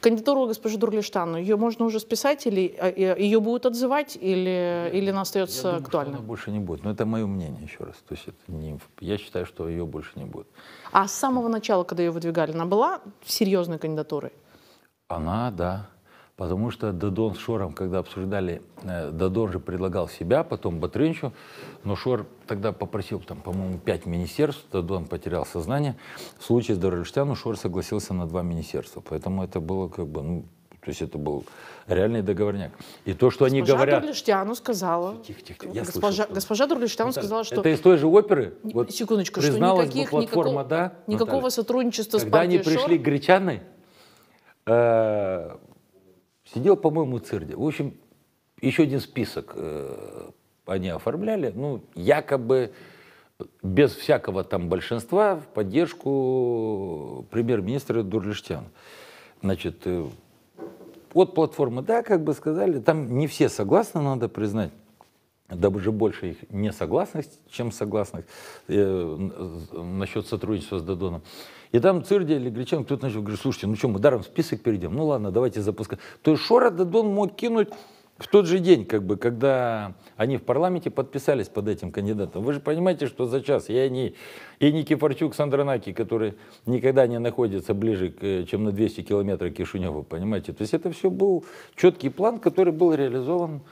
Кандидатуру госпожи Дурлиштану, ее можно уже списать или а, ее будут отзывать, или, или она остается актуальной? Она больше не будет. Но это мое мнение еще раз. То есть это не, я считаю, что ее больше не будет. А с самого начала, когда ее выдвигали, она была серьезной кандидатурой? Она, да. Потому что Дадон с Шором, когда обсуждали, э, Дадон же предлагал себя, потом Батрынчу, но Шор тогда попросил, там, по-моему, пять министерств, Дадон потерял сознание. В случае с Дарульштяну Шор согласился на два министерства, поэтому это было как бы, ну, то есть это был реальный договорняк. И то, что госпожа они говорят... Госпожа Дурлиштяну сказала... Тихо, тихо, тихо. Я госпожа, что... госпожа Дурлиштяну ну, сказала, что... Это из той же оперы? Вот, Секундочку, что никаких, платформа, никакого, да, ну, никакого Наталья. сотрудничества Когда с партией они пришли Шор... к Гречаной, э Сидел, по-моему, Цирди. В общем, еще один список э, они оформляли, ну, якобы без всякого там большинства в поддержку премьер-министра Дурлиштян. Значит, э, вот платформа, да, как бы сказали, там не все согласны, надо признать даже больше их несогласность, чем согласность э, насчет сотрудничества с Додоном. И там Цирди или Гречан кто-то начал говорить, слушайте, ну что, мы даром список перейдем? Ну ладно, давайте запускать. То есть Шора Додон мог кинуть в тот же день, как бы, когда они в парламенте подписались под этим кандидатом. Вы же понимаете, что за час я не, и не Кипарчук Сандранаки, которые никогда не находятся ближе, чем на 200 километров Кишинева, понимаете? То есть это все был четкий план, который был реализован.